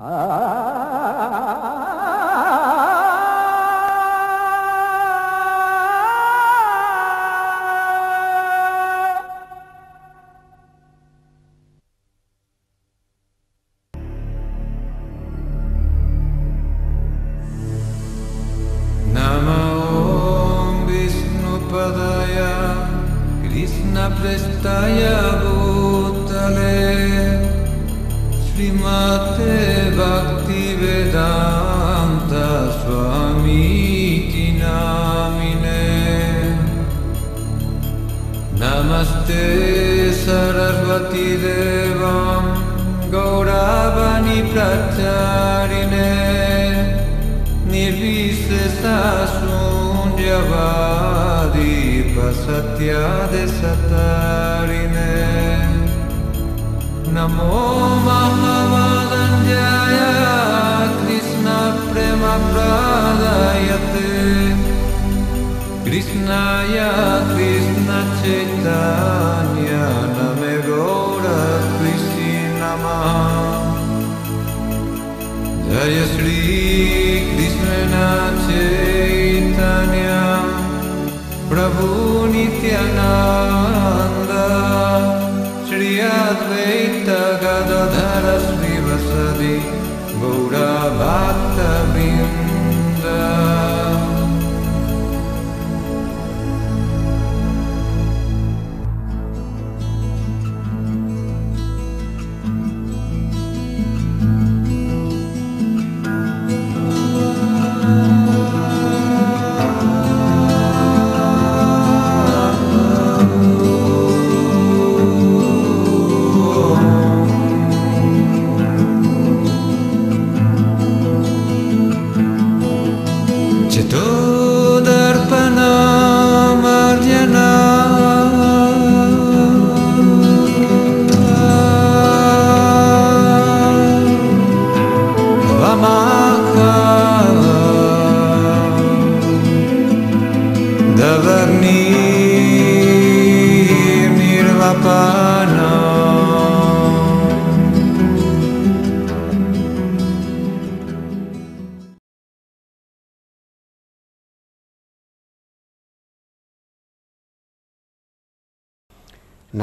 Ah. य कृष्णप्रेमप्रलयत् कृष्णाय कृष्णचेतन्यमे गौरकृष्ण जय श्रीकृष्णचेतन्य प्रभु नित्य that I've.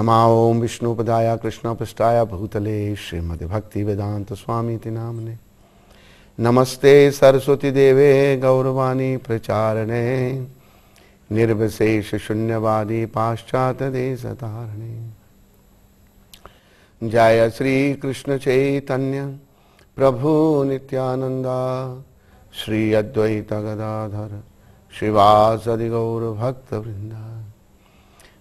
नमा ओम विष्णुपदाय कृष्णपृष्ठाय भूतले श्रीमद्भक्ति वेदांत स्वामी नामने नमस्ते सरस्वती देवे गौरवाणी प्रचारणे निर्विशेष शून्यवादी पाश्चात देश तारणे जय श्री कृष्ण चैतन्य प्रभु नित्यानंदा श्री अद्वैत गदाधर श्रीवासदि गौर भक्त वृंदा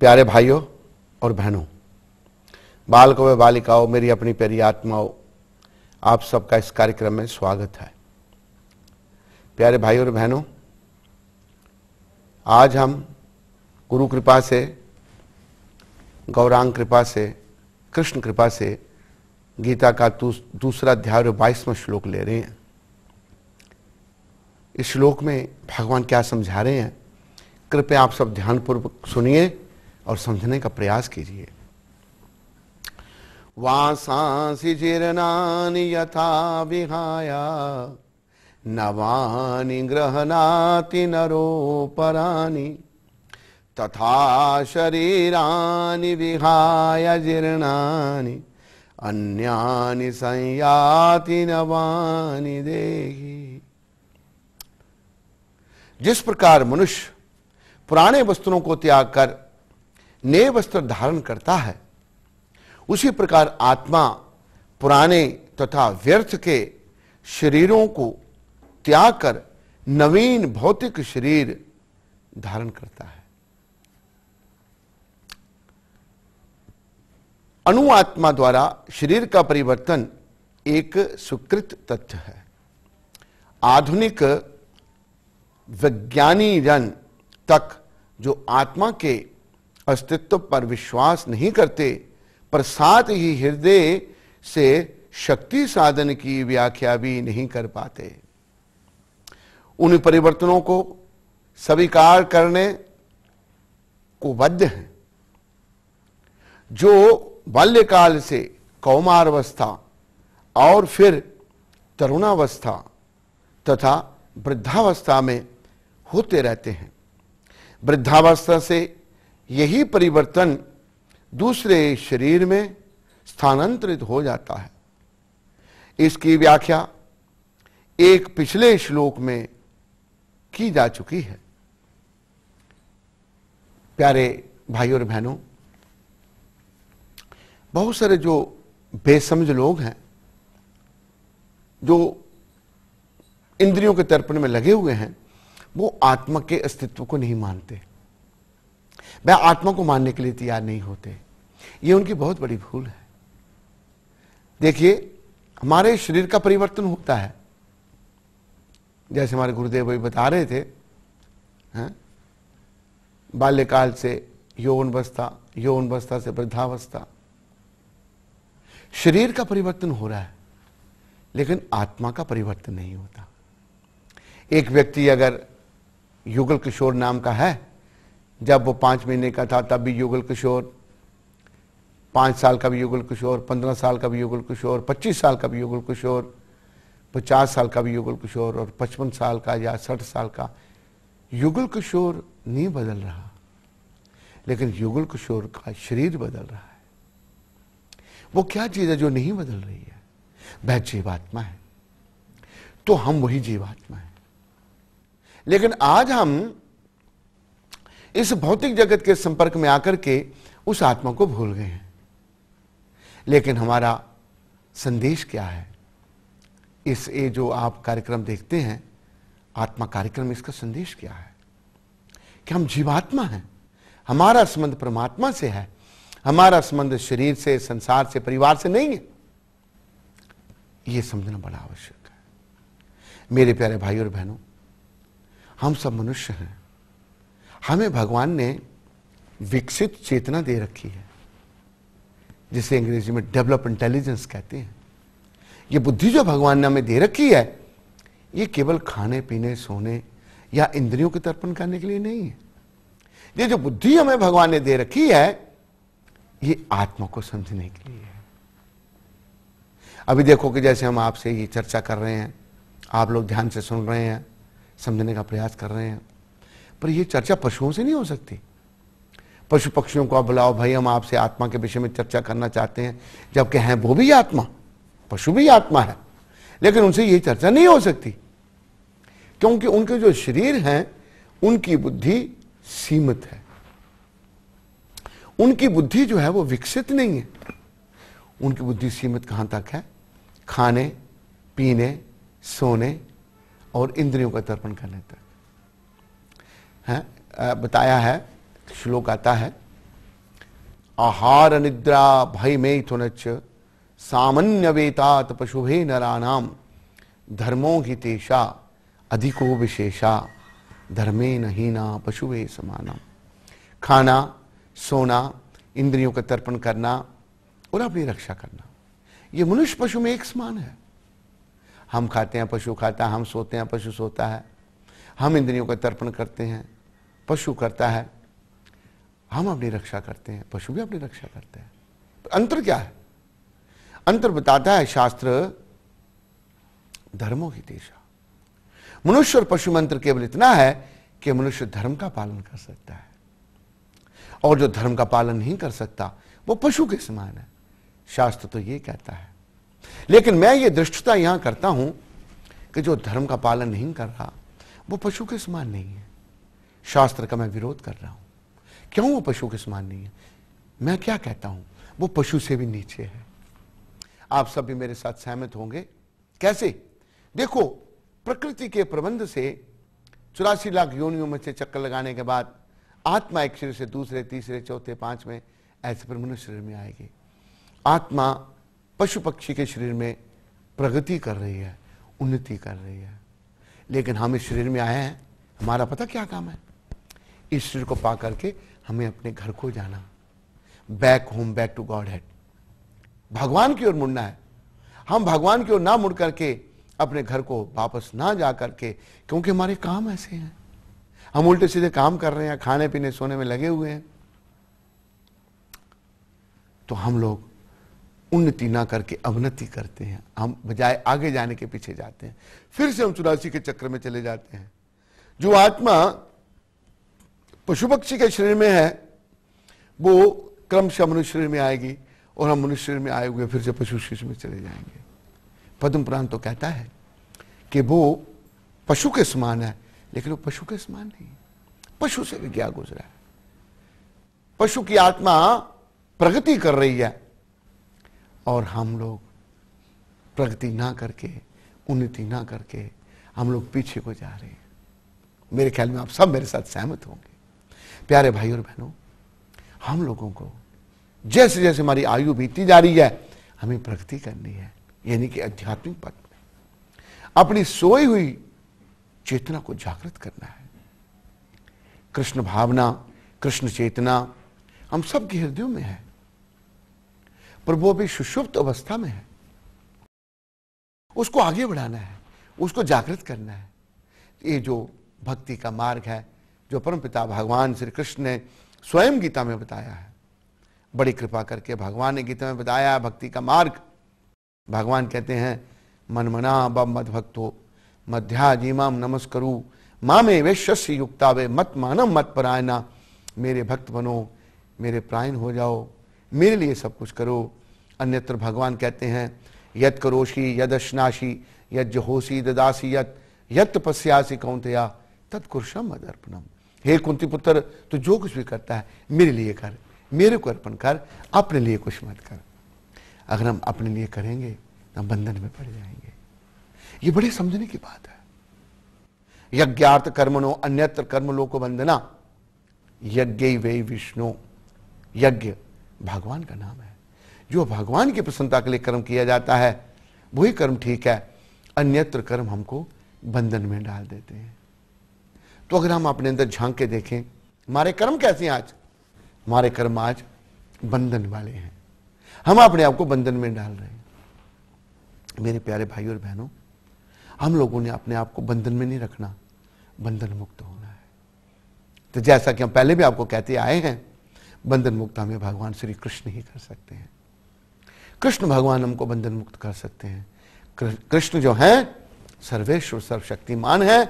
प्यारे भाइयों और बहनों बालकों व बालिकाओं मेरी अपनी प्यारी आत्माओं आप सबका इस कार्यक्रम में स्वागत है प्यारे भाइयों और बहनों आज हम गुरु कृपा से गौरांग कृपा से कृष्ण कृपा से गीता का दूसरा अध्याय और बाईसवा श्लोक ले रहे हैं इस श्लोक में भगवान क्या समझा रहे हैं कृपया आप सब ध्यानपूर्वक सुनिए और समझने का प्रयास कीजिए वासांसि जीर्णानी यथा विहाया नवानि नरो परानी तथा शरीरानी विहाय जीर्णानी अन्यानि संयाति नवानि देही जिस प्रकार मनुष्य पुराने वस्त्रों को त्याग कर नए वस्त्र धारण करता है उसी प्रकार आत्मा पुराने तथा व्यर्थ के शरीरों को त्याग कर नवीन भौतिक शरीर धारण करता है अनुआत्मा द्वारा शरीर का परिवर्तन एक स्वीकृत तथ्य है आधुनिक वैज्ञानिक जन तक जो आत्मा के अस्तित्व पर विश्वास नहीं करते पर साथ ही हृदय से शक्ति साधन की व्याख्या भी नहीं कर पाते उन परिवर्तनों को स्वीकार करने को बद्ध हैं जो बाल्यकाल से कौमारवस्था और फिर तरुणावस्था तथा वृद्धावस्था में होते रहते हैं वृद्धावस्था से यही परिवर्तन दूसरे शरीर में स्थानांतरित हो जाता है इसकी व्याख्या एक पिछले श्लोक में की जा चुकी है प्यारे भाई और बहनों बहुत सारे जो बेसमझ लोग हैं जो इंद्रियों के तर्पण में लगे हुए हैं वो आत्मा के अस्तित्व को नहीं मानते वह आत्मा को मानने के लिए तैयार नहीं होते ये उनकी बहुत बड़ी भूल है देखिए हमारे शरीर का परिवर्तन होता है जैसे हमारे गुरुदेव भाई बता रहे थे बाल्यकाल से यौन यौन अवस्था से वृद्धावस्था शरीर का परिवर्तन हो रहा है लेकिन आत्मा का परिवर्तन नहीं होता एक व्यक्ति अगर युगल किशोर नाम का है जब वो पाँच महीने का था तब भी युगल किशोर पाँच साल का भी युगल किशोर पंद्रह साल का भी युगल किशोर पच्चीस साल का भी युगल किशोर पचास साल का भी युगल किशोर और पचपन साल का या साठ साल का युगल किशोर नहीं बदल रहा लेकिन युगल किशोर का शरीर बदल रहा है वो क्या चीज़ है जो नहीं बदल रही है वह जीवात्मा है तो हम वही जीवात्मा है लेकिन आज हम इस भौतिक जगत के संपर्क में आकर के उस आत्मा को भूल गए हैं लेकिन हमारा संदेश क्या है इस ये जो आप कार्यक्रम देखते हैं आत्मा कार्यक्रम इसका संदेश क्या है कि हम जीवात्मा हैं हमारा संबंध परमात्मा से है हमारा संबंध शरीर से संसार से परिवार से नहीं है यह समझना बड़ा आवश्यक है मेरे प्यारे भाई और बहनों हम सब मनुष्य हैं हमें भगवान ने विकसित चेतना दे रखी है जिसे अंग्रेजी में डेवलप इंटेलिजेंस कहते हैं ये बुद्धि जो भगवान ने हमें दे रखी है ये केवल खाने पीने सोने या इंद्रियों के तर्पण करने के लिए नहीं है ये जो बुद्धि हमें भगवान ने दे रखी है ये आत्मा को समझने के लिए है अभी देखो कि जैसे हम आपसे ये चर्चा कर रहे हैं आप लोग ध्यान से सुन रहे हैं समझने का प्रयास कर रहे हैं पर यह चर्चा पशुओं से नहीं हो सकती पशु पक्षियों को आप बुलाओ भाई हम आपसे आत्मा के विषय में चर्चा करना चाहते हैं जबकि हैं वो भी आत्मा पशु भी आत्मा है लेकिन उनसे ये चर्चा नहीं हो सकती क्योंकि उनके जो शरीर हैं उनकी बुद्धि सीमित है उनकी बुद्धि जो है वो विकसित नहीं है उनकी बुद्धि सीमित कहां तक है खाने पीने सोने और इंद्रियों का तर्पण करने तक है बताया है श्लोक आता है आहार निद्रा भय में थुनच सामान्य वेता तपशुभे नराणाम धर्मो ही तेषा अधिको विशेषा धर्मे नहीं ना पशुवे समाना खाना सोना इंद्रियों का तर्पण करना और अपनी रक्षा करना यह मनुष्य पशु में एक समान है हम खाते हैं पशु खाता है हम सोते हैं पशु सोता है हम इंद्रियों का तर्पण करते हैं पशु करता है हम अपनी रक्षा करते हैं पशु भी अपनी रक्षा करते हैं अंतर क्या है अंतर बताता है शास्त्र धर्मों की दिशा मनुष्य और पशु मंत्र केवल इतना है कि मनुष्य धर्म का पालन कर सकता है और जो धर्म का पालन नहीं कर सकता वो पशु के समान है शास्त्र तो ये कहता है लेकिन मैं ये दृष्टता यहां करता हूं कि जो धर्म का पालन नहीं कर रहा वो पशु के समान नहीं है शास्त्र का मैं विरोध कर रहा हूं क्यों वो पशु के समान नहीं है मैं क्या कहता हूं वो पशु से भी नीचे है आप सब भी मेरे साथ सहमत होंगे कैसे देखो प्रकृति के प्रबंध से चौरासी लाख योनियों में से चक्कर लगाने के बाद आत्मा एक शरीर से दूसरे तीसरे चौथे पांच में ऐसे पर मनुष्य शरीर में आएगी आत्मा पशु पक्षी के शरीर में प्रगति कर रही है उन्नति कर रही है लेकिन हम इस शरीर में आए हैं हमारा पता क्या काम है ईश्वर को पा करके हमें अपने घर को जाना back home back to Godhead भगवान की ओर मुड़ना है हम भगवान की ओर ना मुड़ करके अपने घर को वापस ना जा करके क्योंकि हमारे काम ऐसे हैं हम उल्टे सीधे काम कर रहे हैं खाने पीने सोने में लगे हुए हैं तो हम लोग उन्नति ना करके अवनति करते हैं हम बजाय आगे जाने के पीछे जाते हैं फिर से हम चुरासी के चक्र में चले जाते हैं जो आत्मा पशु पक्षी के शरीर में है वो क्रमशः मनुष्य शरीर में आएगी और हम मनुष्य शरीर में आए हुए फिर से पशु शरीर में चले जाएंगे पद्म पुराण तो कहता है कि वो पशु के समान है लेकिन वो पशु के समान नहीं पशु से भी क्या गुजरा है पशु की आत्मा प्रगति कर रही है और हम लोग प्रगति ना करके उन्नति ना करके हम लोग पीछे को जा रहे हैं मेरे ख्याल में आप सब मेरे साथ सहमत होंगे प्यारे भाई और बहनों हम लोगों को जैसे जैसे हमारी आयु बीती जा रही है हमें प्रगति करनी है यानी कि आध्यात्मिक पथ में अपनी सोई हुई चेतना को जागृत करना है कृष्ण भावना कृष्ण चेतना हम सबके हृदयों में है पर वो भी सुषुप्त अवस्था में है उसको आगे बढ़ाना है उसको जागृत करना है ये जो भक्ति का मार्ग है जो परम पिता भगवान श्री कृष्ण ने स्वयं गीता में बताया है बड़ी कृपा करके भगवान ने गीता में बताया भक्ति का मार्ग भगवान कहते हैं मनमना बम मद भक्तो मध्या जीमाम नमस्करु मामे वैश्य युक्ता वे मत मानम मत परायना मेरे भक्त बनो मेरे प्रायण हो जाओ मेरे लिए सब कुछ करो अन्यत्र भगवान कहते हैं यत करोशी यदश्नाशी होशी ददासी यत यत तपस्यासी कौंतया तत्कुरशम अदर्पणम हे कुंती पुत्र तो जो कुछ भी करता है मेरे लिए कर मेरे को अर्पण कर अपने लिए कुछ मत कर अगर हम अपने लिए करेंगे तो हम बंधन में पड़ जाएंगे ये बड़े समझने की बात है यज्ञार्थ कर्मणो अन्यत्र कर्म लोको बंदना यज्ञ वे विष्णु यज्ञ भगवान का नाम है जो भगवान की प्रसन्नता के लिए कर्म किया जाता है वही कर्म ठीक है अन्यत्र कर्म हमको बंधन में डाल देते हैं तो अगर हम अपने अंदर झांक के देखें हमारे कर्म कैसे हैं आज हमारे कर्म आज बंधन वाले हैं हम अपने आप को बंधन में डाल रहे हैं मेरे प्यारे भाई और बहनों हम लोगों ने अपने आप को बंधन में नहीं रखना बंधन मुक्त होना है तो जैसा कि हम पहले भी आपको कहते आए हैं बंधन मुक्त हमें भगवान श्री कृष्ण ही कर सकते हैं कृष्ण भगवान हमको बंधन मुक्त कर सकते हैं कृष्ण जो हैं सर्वेश्वर सर्वशक्तिमान है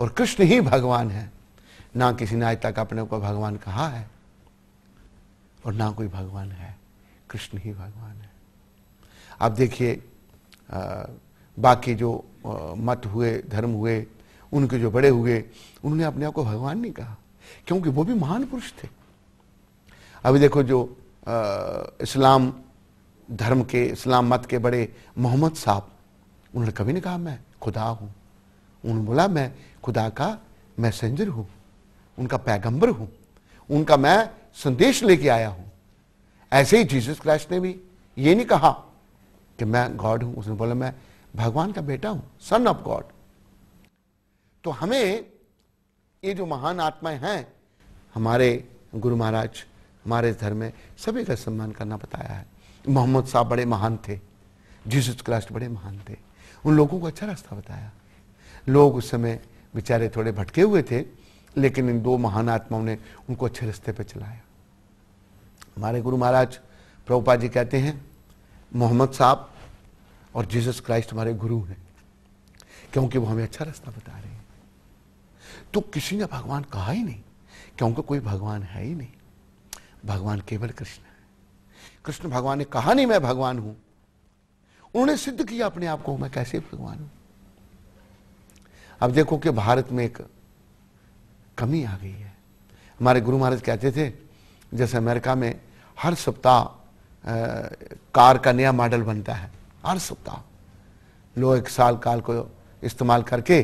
और कृष्ण ही भगवान है ना किसी ने आज तक अपने को भगवान कहा है और ना कोई भगवान है कृष्ण ही भगवान है आप देखिए बाकी जो आ, मत हुए धर्म हुए उनके जो बड़े हुए उन्होंने अपने आप को भगवान नहीं कहा क्योंकि वो भी महान पुरुष थे अभी देखो जो आ, इस्लाम धर्म के इस्लाम मत के बड़े मोहम्मद साहब उन्होंने कभी नहीं कहा मैं खुदा हूं उन्होंने बोला मैं खुदा का मैसेंजर हूं उनका पैगंबर हूं उनका मैं संदेश लेके आया हूं ऐसे ही जीसस क्राइस्ट ने भी ये नहीं कहा कि मैं गॉड हूं उसने बोला मैं भगवान का बेटा हूं सन ऑफ गॉड तो हमें ये जो महान आत्माएं हैं हमारे गुरु महाराज हमारे धर्म में सभी का सम्मान करना बताया है मोहम्मद साहब बड़े महान थे जीसस क्राइस्ट बड़े महान थे उन लोगों को अच्छा रास्ता बताया लोग उस समय बेचारे थोड़े भटके हुए थे लेकिन इन दो महान आत्माओं ने उनको अच्छे रास्ते पर चलाया हमारे गुरु महाराज प्रभुपा जी कहते हैं मोहम्मद साहब और जीसस क्राइस्ट हमारे गुरु हैं क्योंकि वो हमें अच्छा रास्ता बता रहे हैं तो किसी ने भगवान कहा ही नहीं क्योंकि कोई भगवान है ही नहीं भगवान केवल कृष्ण है कृष्ण भगवान ने कहा नहीं मैं भगवान हूं उन्होंने सिद्ध किया अपने आप को मैं कैसे भगवान हूं अब देखो कि भारत में एक कमी आ गई है हमारे गुरु महाराज कहते थे जैसे अमेरिका में हर सप्ताह कार का नया मॉडल बनता है हर सप्ताह लोग एक साल काल को इस्तेमाल करके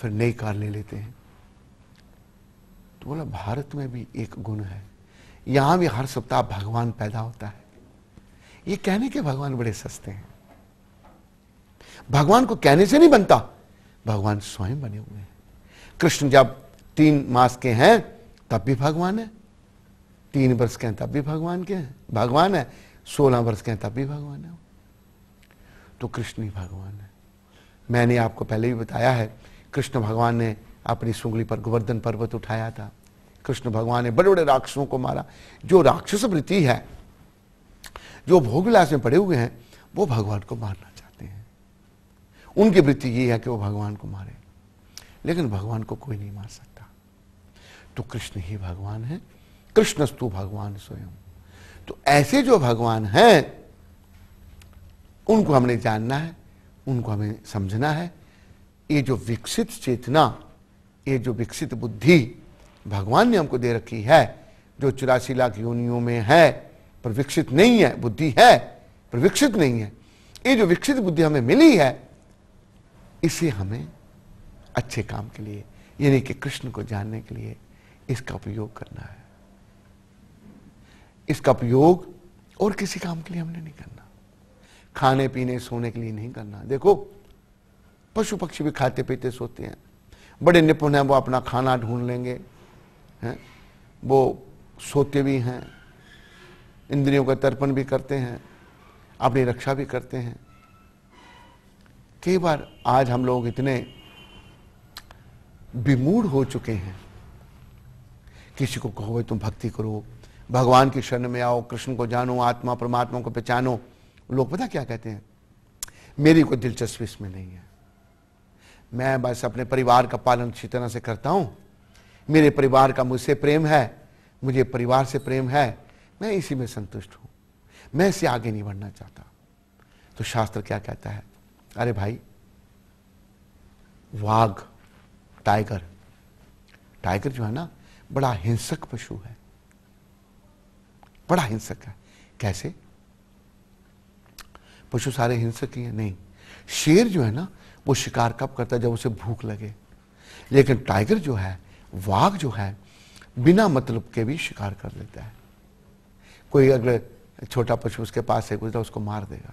फिर नई कार ले लेते हैं तो बोला भारत में भी एक गुण है यहां भी हर सप्ताह भगवान पैदा होता है ये कहने के भगवान बड़े सस्ते हैं भगवान को कहने से नहीं बनता भगवान स्वयं बने हुए हैं कृष्ण जब तीन मास के हैं तब भी भगवान है तीन वर्ष के हैं तब भी भगवान के हैं भगवान है सोलह वर्ष के हैं तब भी भगवान है तो कृष्ण ही भगवान है मैंने आपको पहले भी बताया है कृष्ण भगवान ने अपनी सुंगली पर गोवर्धन पर्वत उठाया था कृष्ण भगवान ने बड़े बड़े राक्षसों को मारा जो राक्षस वृत्ति है जो भोगविलास में पड़े हुए हैं वो भगवान को मारना उनकी वृत्ति ये है कि वो भगवान को मारे लेकिन भगवान को कोई नहीं मार सकता तो कृष्ण ही भगवान है कृष्णस्तु भगवान स्वयं तो ऐसे जो भगवान हैं उनको हमने जानना है उनको हमें समझना है ये जो विकसित चेतना ये जो विकसित बुद्धि भगवान ने हमको दे रखी है जो चौरासी लाख योनियों में है पर विकसित नहीं है बुद्धि है पर विकसित नहीं है ये जो विकसित बुद्धि हमें मिली है इसे हमें अच्छे काम के लिए यानी कि कृष्ण को जानने के लिए इसका उपयोग करना है इसका उपयोग और किसी काम के लिए हमने नहीं करना खाने पीने सोने के लिए नहीं करना देखो पशु पक्षी भी खाते पीते सोते हैं बड़े निपुण हैं वो अपना खाना ढूंढ लेंगे हैं वो सोते भी हैं इंद्रियों का तर्पण भी करते हैं अपनी रक्षा भी करते हैं कई बार आज हम लोग इतने विमूड हो चुके हैं किसी को कहो भाई तुम भक्ति करो भगवान की शरण में आओ कृष्ण को जानो आत्मा परमात्मा को पहचानो लोग पता क्या कहते हैं मेरी कोई दिलचस्पी इसमें नहीं है मैं बस अपने परिवार का पालन अच्छी तरह से करता हूं मेरे परिवार का मुझसे प्रेम है मुझे परिवार से प्रेम है मैं इसी में संतुष्ट हूं मैं इसे आगे नहीं बढ़ना चाहता तो शास्त्र क्या कहता है अरे भाई वाघ टाइगर टाइगर जो है ना बड़ा हिंसक पशु है बड़ा हिंसक है कैसे पशु सारे हिंसक ही हैं नहीं शेर जो है ना वो शिकार कब करता है जब उसे भूख लगे लेकिन टाइगर जो है वाघ जो है बिना मतलब के भी शिकार कर लेता है कोई अगले छोटा पशु उसके पास है गुजरा तो उसको मार देगा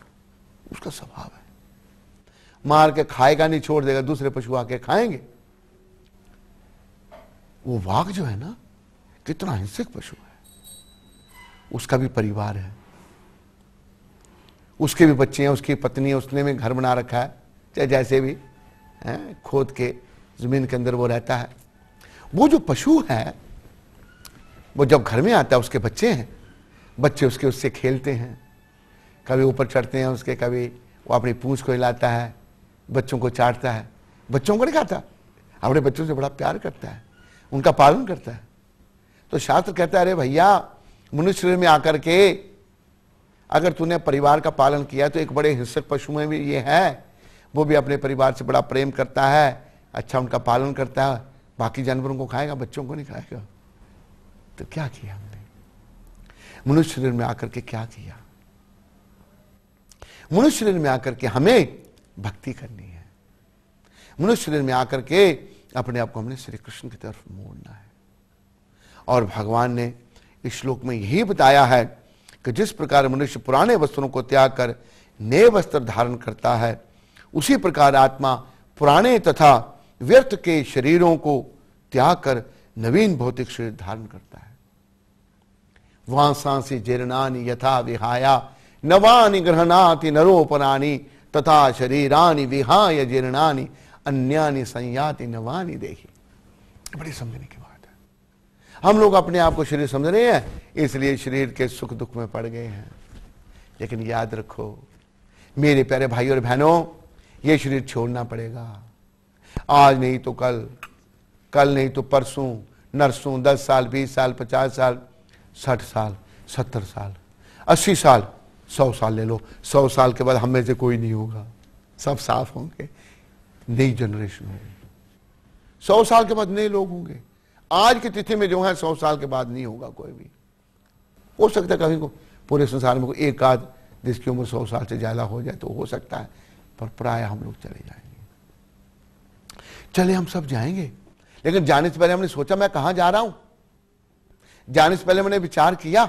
उसका स्वभाव है मार के खाएगा नहीं छोड़ देगा दूसरे पशु आके खाएंगे वो वाघ जो है ना कितना हिंसक पशु है उसका भी परिवार है उसके भी बच्चे हैं उसकी पत्नी है उसने भी घर बना रखा है चाहे जैसे भी है खोद के जमीन के अंदर वो रहता है वो जो पशु है वो जब घर में आता है उसके बच्चे हैं बच्चे उसके उससे खेलते हैं कभी ऊपर चढ़ते हैं उसके कभी वो अपनी पूंछ को हिलाता है बच्चों को चाटता है बच्चों को नहीं खाता अपने बच्चों से बड़ा प्यार करता है उनका पालन करता है तो शास्त्र कहता है अरे भैया मनुष्य शरीर में आकर के अगर तूने परिवार का पालन किया तो एक बड़े हिंसक पशु में भी ये है वो भी अपने परिवार से बड़ा प्रेम करता है अच्छा उनका पालन करता है बाकी जानवरों को खाएगा बच्चों को नहीं खाएगा तो क्या किया हमने मनुष्य शरीर में आकर के क्या किया मनुष्य शरीर में आकर के हमें भक्ति करनी है मनुष्य शरीर में आकर के अपने आप को हमने श्री कृष्ण की तरफ मोड़ना है और भगवान ने इस श्लोक में यही बताया है कि जिस प्रकार मनुष्य पुराने वस्त्रों को त्याग कर नए वस्त्र धारण करता है उसी प्रकार आत्मा पुराने तथा व्यर्थ के शरीरों को त्याग कर नवीन भौतिक शरीर धारण करता है वहां सांसी जीर्णानी यथा विहाया नवानि ग्रहणाति नरोपराणी तथा शरीरानी विहाय जीर्णानी अन्यानी संयाति नवानी देही बड़ी समझने की बात है हम लोग अपने आप को शरीर समझ रहे हैं इसलिए शरीर के सुख दुख में पड़ गए हैं लेकिन याद रखो मेरे प्यारे भाई और बहनों ये शरीर छोड़ना पड़ेगा आज नहीं तो कल कल नहीं तो परसों नरसों दस साल बीस साल पचास साल साठ साल सत्तर साल अस्सी साल सौ साल ले लो सौ साल के बाद हम में से कोई नहीं होगा सब साफ होंगे नई जनरेशन होगी सौ साल के बाद नए लोग होंगे आज की तिथि में जो है सौ साल के बाद नहीं होगा कोई भी हो सकता है कभी को पूरे संसार में कोई एक आध जिसकी उम्र सौ साल से ज़्यादा हो जाए तो हो सकता है पर प्राय हम लोग चले जाएंगे चले हम सब जाएंगे लेकिन जाने से पहले हमने सोचा मैं कहां जा रहा हूं जाने से पहले मैंने विचार किया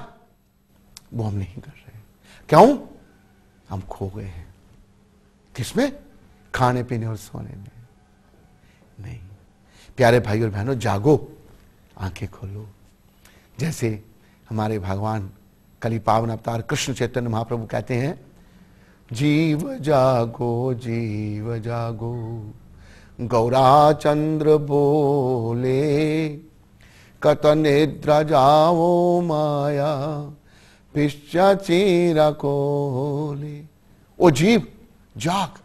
वो हम नहीं कर रहे क्यों हम खो गए हैं किसमें खाने पीने और सोने में नहीं प्यारे भाई और बहनों जागो आंखें खोलो जैसे हमारे भगवान कली पावन अवतार कृष्ण चैतन्य महाप्रभु कहते हैं जीव जागो जीव जागो गौरा चंद्र बोले कत निद्रा जाओ माया पिश्चाचीरा कोली ओ जीव जाग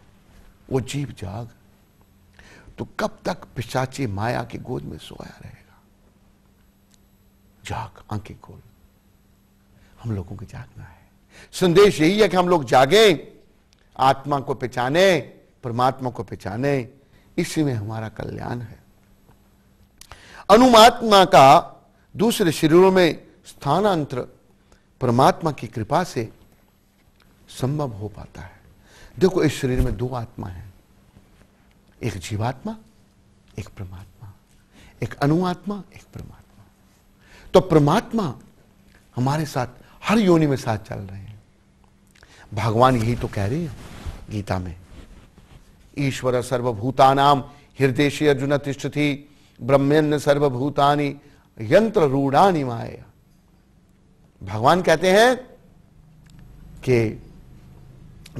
वो जीव जाग तो कब तक पिशाची माया की गोद में सोया रहेगा जाग आंखें खोल हम लोगों को जागना है संदेश यही है कि हम लोग जागे आत्मा को पहचाने परमात्मा को पहचाने इसी में हमारा कल्याण है अनुमात्मा का दूसरे शरीरों में स्थानांतर परमात्मा की कृपा से संभव हो पाता है देखो इस शरीर में दो आत्मा है एक जीवात्मा एक परमात्मा एक अनुआत्मा एक परमात्मा तो परमात्मा हमारे साथ हर योनि में साथ चल रहे हैं भगवान यही तो कह रहे हैं गीता में ईश्वर सर्वभूतानाम हृदय अर्जुन थी ब्रह्मेन्न सर्वभूतानी यंत्र रूढ़ानी माया भगवान कहते हैं कि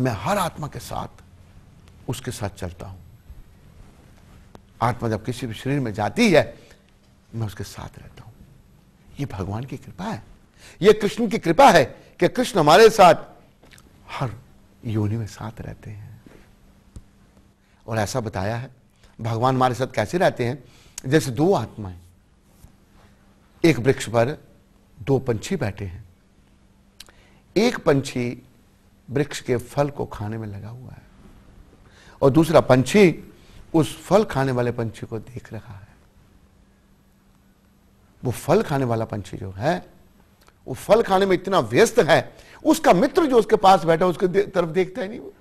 मैं हर आत्मा के साथ उसके साथ चलता हूं आत्मा जब किसी भी शरीर में जाती है मैं उसके साथ रहता हूं यह भगवान की कृपा है यह कृष्ण की कृपा है कि कृष्ण हमारे साथ हर योनि में साथ रहते हैं और ऐसा बताया है भगवान हमारे साथ कैसे रहते हैं जैसे दो आत्माएं एक वृक्ष पर दो पंछी बैठे हैं एक पंछी वृक्ष के फल को खाने में लगा हुआ है और दूसरा पंछी उस फल खाने वाले पंछी को देख रहा है वो फल खाने वाला पंछी जो है वो फल खाने में इतना व्यस्त है उसका मित्र जो उसके पास बैठा उसके तरफ देखता ही नहीं वो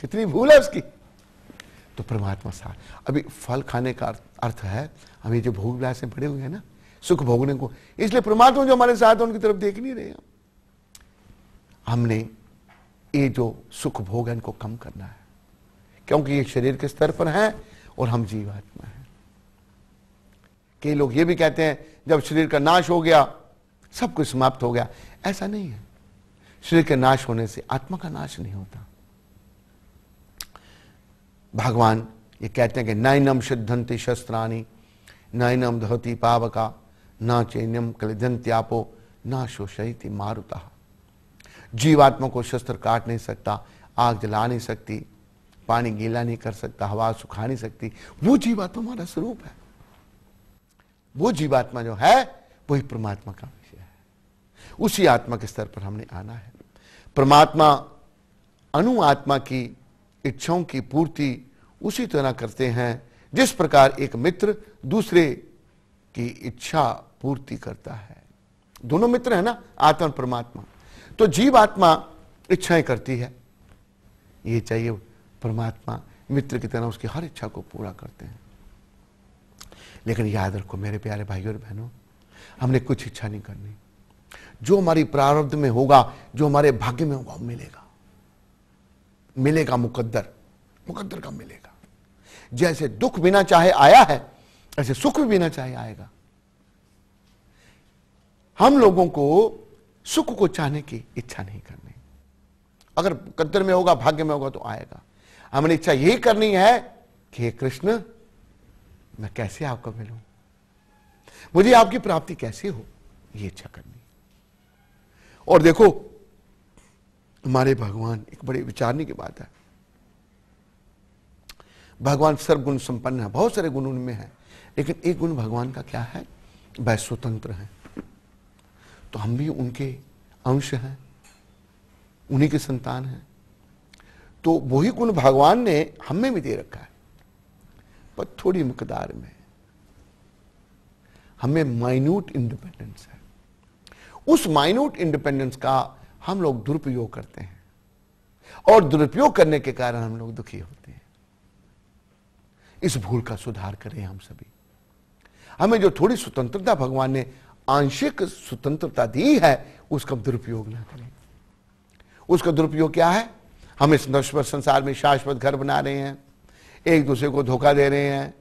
कितनी भूल है उसकी तो परमात्मा सार अभी फल खाने का अर्थ है हम ये जो भोग विलास में पड़े हुए हैं ना सुख भोगने को इसलिए परमात्मा जो हमारे साथ है उनकी तरफ देख नहीं रहे हम हमने ये जो सुख भोग है इनको कम करना है क्योंकि ये शरीर के स्तर पर है और हम जीवात्मा है कई लोग ये भी कहते हैं जब शरीर का नाश हो गया सब कुछ समाप्त हो गया ऐसा नहीं है शरीर के नाश होने से आत्मा का नाश नहीं होता भगवान ये कहते हैं कि नैनम सिद्धंति शस्त्राणी नैनम धोती पावका न चैन्यम कलिधन त्यापो ना मारुता जीवात्मा को शस्त्र काट नहीं सकता आग जला नहीं सकती पानी गीला नहीं कर सकता हवा सुखा नहीं सकती वो जीवात्मा हमारा स्वरूप है वो जीवात्मा जो है वही परमात्मा का विषय है उसी आत्मा के स्तर पर हमने आना है परमात्मा अनु आत्मा की इच्छाओं की पूर्ति उसी तरह करते हैं जिस प्रकार एक मित्र दूसरे की इच्छा पूर्ति करता है दोनों मित्र है ना आत्मा और परमात्मा तो जीव आत्मा इच्छाएं करती है ये चाहिए परमात्मा मित्र की तरह उसकी हर इच्छा को पूरा करते हैं लेकिन याद रखो मेरे प्यारे भाइयों और बहनों हमने कुछ इच्छा नहीं करनी जो हमारी प्रारब्ध में होगा जो हमारे भाग्य में होगा मिलेगा मिलेगा मुकद्दर मुकद्दर का मिलेगा जैसे दुख बिना चाहे आया है ऐसे सुख भी बिना चाहे आएगा हम लोगों को सुख को चाहने की इच्छा नहीं करनी अगर कदर में होगा भाग्य में होगा तो आएगा हमने इच्छा यही करनी है कि हे कृष्ण मैं कैसे आपको मिलू मुझे आपकी प्राप्ति कैसे हो यह इच्छा करनी और देखो हमारे भगवान एक बड़े विचारने की बात है भगवान सर्वगुण संपन्न है बहुत सारे गुण उनमें हैं लेकिन एक गुण भगवान का क्या है वह स्वतंत्र है तो हम भी उनके अंश हैं उन्हीं के संतान हैं तो वही गुण भगवान ने हमें भी दे रखा है पर थोड़ी मकदार में हमें माइन्यूट इंडिपेंडेंस है उस माइन्यूट इंडिपेंडेंस का हम लोग दुरुपयोग करते हैं और दुरुपयोग करने के कारण हम लोग दुखी होते हैं इस भूल का सुधार करें हम सभी हमें जो थोड़ी स्वतंत्रता भगवान ने आंशिक स्वतंत्रता दी है उसका दुरुपयोग ना करें उसका दुरुपयोग क्या है हम इस नश्वर संसार में शाश्वत घर बना रहे हैं एक दूसरे को धोखा दे रहे हैं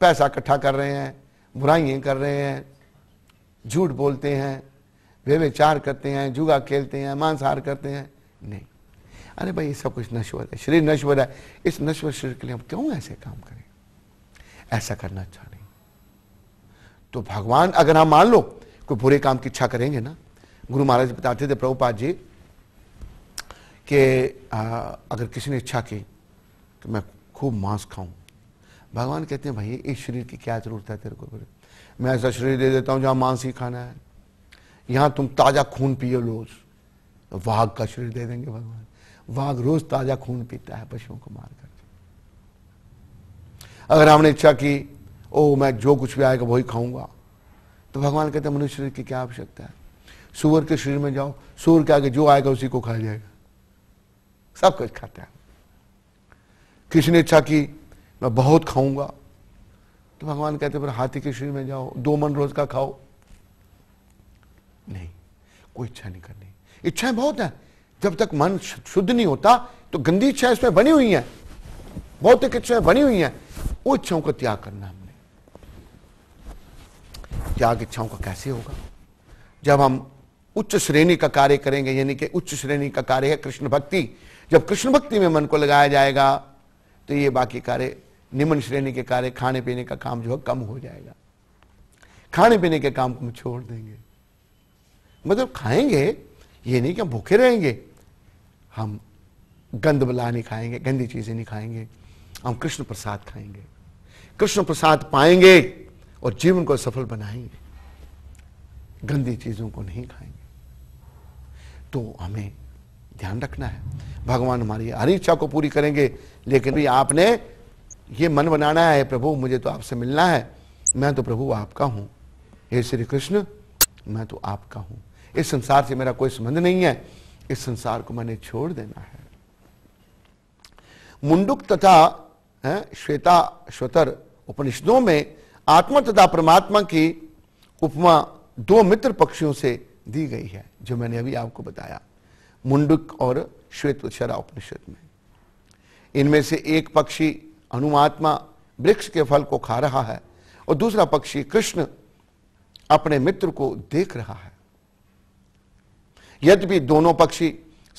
पैसा इकट्ठा कर रहे हैं बुराइयां कर रहे हैं झूठ बोलते हैं वे विचार करते हैं जुगा खेलते हैं मांसाहार करते हैं नहीं अरे भाई ये सब कुछ नश्वर है शरीर नश्वर है इस नश्वर शरीर के लिए हम क्यों ऐसे काम करें ऐसा करना चाहते अच्छा तो भगवान अगर हम मान लो कोई बुरे काम की इच्छा करेंगे ना गुरु महाराज बताते थे प्रभुपाद जी आ, अगर किसी ने इच्छा की कि मैं खूब मांस खाऊं भगवान कहते हैं भाई इस शरीर की क्या जरूरत है तेरे को मैं ऐसा शरीर दे देता हूं जहां मांस ही खाना है यहां तुम ताज़ा खून पियो रोज वाघ का शरीर दे देंगे भगवान वाघ रोज ताज़ा खून पीता है पशुओं को मार करके अगर हमने इच्छा की ओ मैं जो कुछ भी आएगा वही खाऊंगा तो भगवान कहते हैं मनुष्य शरीर की क्या आवश्यकता है सूअर के शरीर में जाओ सूअर के आगे जो आएगा उसी को खाया जाएगा सब कुछ खाते हैं किसी ने इच्छा की मैं बहुत खाऊंगा तो भगवान कहते पर हाथी के शरीर में जाओ दो मन रोज का खाओ नहीं कोई इच्छा नहीं करनी इच्छाएं बहुत है जब तक मन शुद्ध नहीं होता तो गंदी इच्छा इसमें बनी हुई है बहुत इच्छाएं बनी हुई है वो इच्छाओं का त्याग करना है त्याग इच्छाओं का कैसे होगा जब हम उच्च श्रेणी का कार्य करेंगे यानी कि उच्च श्रेणी का कार्य है कृष्ण भक्ति जब कृष्ण भक्ति में मन को लगाया जाएगा तो ये बाकी कार्य निम्न श्रेणी के कार्य खाने पीने का काम जो है कम हो जाएगा खाने पीने के काम को हम छोड़ देंगे मतलब खाएंगे ये नहीं कि हम भूखे रहेंगे हम गंद बला नहीं खाएंगे गंदी चीज़ें नहीं खाएंगे हम कृष्ण प्रसाद खाएंगे कृष्ण प्रसाद पाएंगे और जीवन को सफल बनाएंगे गंदी चीजों को नहीं खाएंगे तो हमें ध्यान रखना है भगवान हमारी हर इच्छा को पूरी करेंगे लेकिन भी आपने ये मन बनाना है प्रभु मुझे तो आपसे मिलना है मैं तो प्रभु आपका हूं हे श्री कृष्ण मैं तो आपका हूं इस संसार से मेरा कोई संबंध नहीं है इस संसार को मैंने छोड़ देना है मुंडुक तथा श्वेता श्वतर उपनिषदों में आत्मा तथा परमात्मा की उपमा दो मित्र पक्षियों से दी गई है जो मैंने अभी आपको बताया मुंडक और श्वेत शरा उपनिषद में इनमें से एक पक्षी हनुमात्मा वृक्ष के फल को खा रहा है और दूसरा पक्षी कृष्ण अपने मित्र को देख रहा है यद्यपि दोनों पक्षी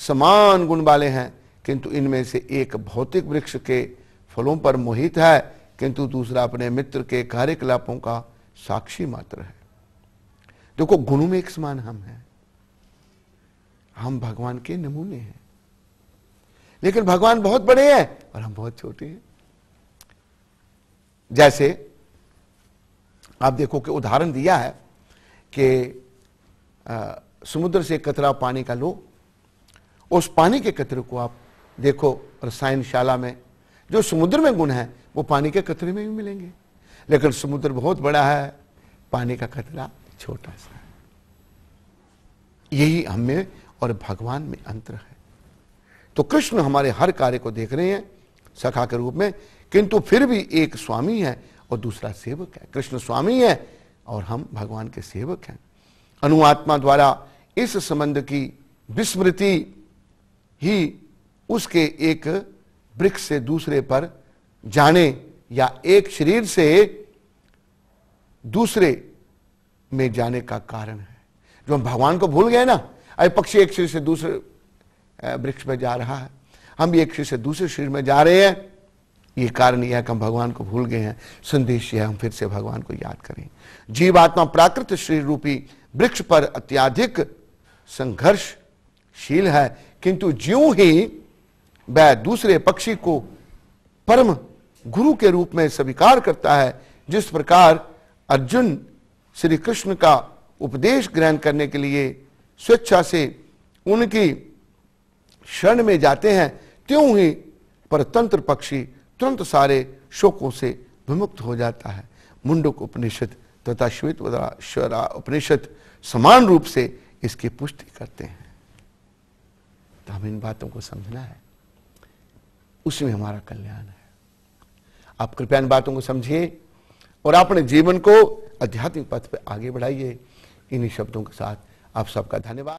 समान गुण वाले हैं किंतु इनमें से एक भौतिक वृक्ष के फलों पर मोहित है किंतु दूसरा अपने मित्र के कार्यकलापों का साक्षी मात्र है देखो गुणों में एक समान हम हैं हम भगवान के नमूने हैं लेकिन भगवान बहुत बड़े हैं और हम बहुत छोटे हैं जैसे आप देखो कि उदाहरण दिया है कि आ, समुद्र से कतरा पानी का लो उस पानी के कतरे को आप देखो रसायनशाला में जो समुद्र में गुण है वो पानी के कतरे में भी मिलेंगे लेकिन समुद्र बहुत बड़ा है पानी का कतरा छोटा सा है यही हमें और भगवान में अंतर है तो कृष्ण हमारे हर कार्य को देख रहे हैं सखा के रूप में किंतु फिर भी एक स्वामी है और दूसरा सेवक है कृष्ण स्वामी है और हम भगवान के सेवक हैं अनुआत्मा द्वारा इस संबंध की विस्मृति ही उसके एक वृक्ष से दूसरे पर जाने या एक शरीर से दूसरे में जाने का कारण है जो हम भगवान को भूल गए ना अरे पक्षी एक शरीर से दूसरे वृक्ष में जा रहा है हम भी एक शरीर से दूसरे शरीर में जा रहे हैं ये कारण यह है कि हम भगवान को भूल गए हैं संदेश यह है हम फिर से भगवान को याद करें जीवात्मा प्राकृत शरीर रूपी वृक्ष पर अत्याधिक संघर्षशील है किंतु ज्यों ही वह दूसरे पक्षी को परम गुरु के रूप में स्वीकार करता है जिस प्रकार अर्जुन श्री कृष्ण का उपदेश ग्रहण करने के लिए स्वेच्छा से उनकी शरण में जाते हैं त्यों ही परतंत्र पक्षी तुरंत सारे शोकों से विमुक्त हो जाता है मुंडक उपनिषद तथा श्वेत उपनिषद समान रूप से इसकी पुष्टि करते हैं तो हम इन बातों को समझना है उसमें हमारा कल्याण है आप कृपया इन बातों को समझिए और अपने जीवन को आध्यात्मिक पथ पर आगे बढ़ाइए इन्हीं शब्दों के साथ आप सबका धन्यवाद